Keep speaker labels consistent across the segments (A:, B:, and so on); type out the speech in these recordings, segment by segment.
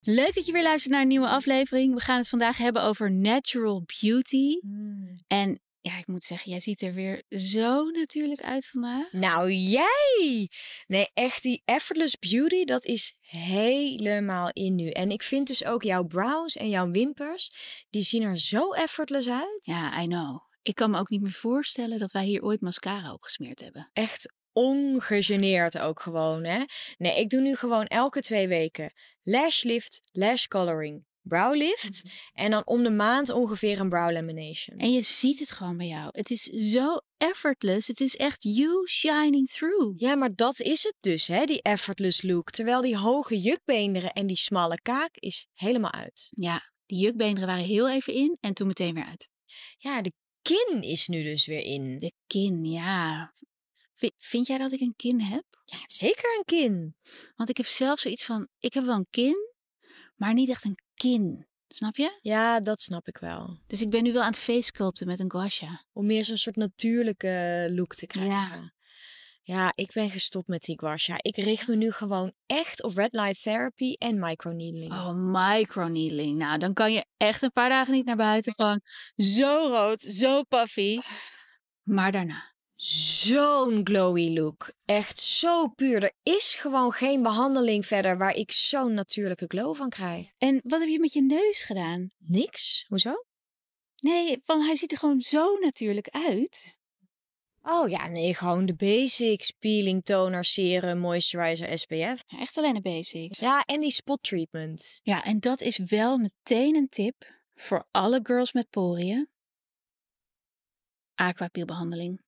A: Leuk dat je weer luistert naar een nieuwe aflevering. We gaan het vandaag hebben over natural beauty. Hmm. En ja, ik moet zeggen, jij ziet er weer zo natuurlijk uit vandaag. Nou, jij! Nee, echt die effortless beauty, dat is helemaal in nu. En ik vind dus ook jouw brows en jouw wimpers, die zien er zo effortless uit. Ja, I know. Ik kan me ook niet meer voorstellen dat wij hier ooit mascara op gesmeerd hebben. Echt ongegeneerd ook gewoon. Hè? Nee, ik doe nu gewoon elke twee weken lash lift, lash coloring, brow lift. Mhm. En dan om de maand ongeveer een brow lamination. En je ziet het gewoon bij jou. Het is zo effortless. Het is echt you shining through. Ja, maar dat is het dus, hè, die effortless look. Terwijl die hoge jukbeenderen en die smalle kaak is helemaal uit. Ja, die jukbeenderen waren heel even in en toen meteen weer uit. Ja, de kin is nu dus weer in. De kin, ja. Vind, jij dat ik een kin heb? Ja, zeker een kin. Want ik heb zelf zoiets van, ik heb wel een kin, maar niet echt een kin. Snap je? Ja, dat snap ik wel. Dus ik ben nu wel aan het sculpten met een guasha. Om meer zo'n soort natuurlijke look te krijgen. Ja. ja. ik ben gestopt met die guasha. Ik richt me nu gewoon echt op red light therapy en microneedling. Oh, microneedling. Nou, dan kan je echt een paar dagen niet naar buiten. Gewoon zo rood, zo puffy. Maar daarna zo'n glowy look. Echt zo puur. Er is gewoon geen behandeling verder waar ik zo'n natuurlijke glow van krijg. En wat heb je met je neus gedaan? Niks. Hoezo? Nee, van hij ziet er gewoon zo natuurlijk uit. Oh ja, nee, gewoon de basics. Peeling, toner, serum, moisturizer, SPF. Echt alleen de basics. Ja, en die spot treatment. Ja, en dat is wel meteen een tip voor alle girls met poriën. behandeling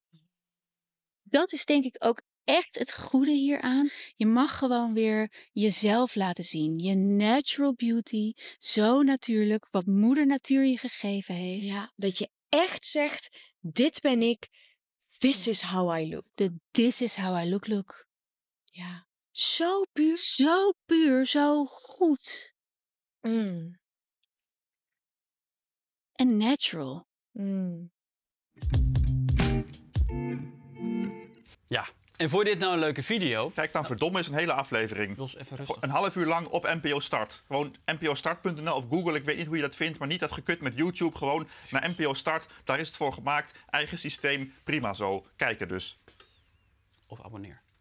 A: dat is denk ik ook echt het goede hieraan. Je mag gewoon weer jezelf laten zien. Je natural beauty, zo natuurlijk, wat moeder natuur je gegeven heeft. Ja, dat je echt zegt, dit ben ik, this is how I look. De this is how I look look. Ja, zo puur. Zo puur, zo goed. Mm. En natural. Mm. Ja. En voor dit nou een leuke video... Kijk dan verdomme is een hele aflevering. Los, even rustig. Een half uur lang op NPO Start. Gewoon NPO Start.nl of Google, ik weet niet hoe je dat vindt... maar niet dat gekut met YouTube. Gewoon naar NPO Start, daar is het voor gemaakt. Eigen systeem, prima zo. Kijken dus. Of abonneer.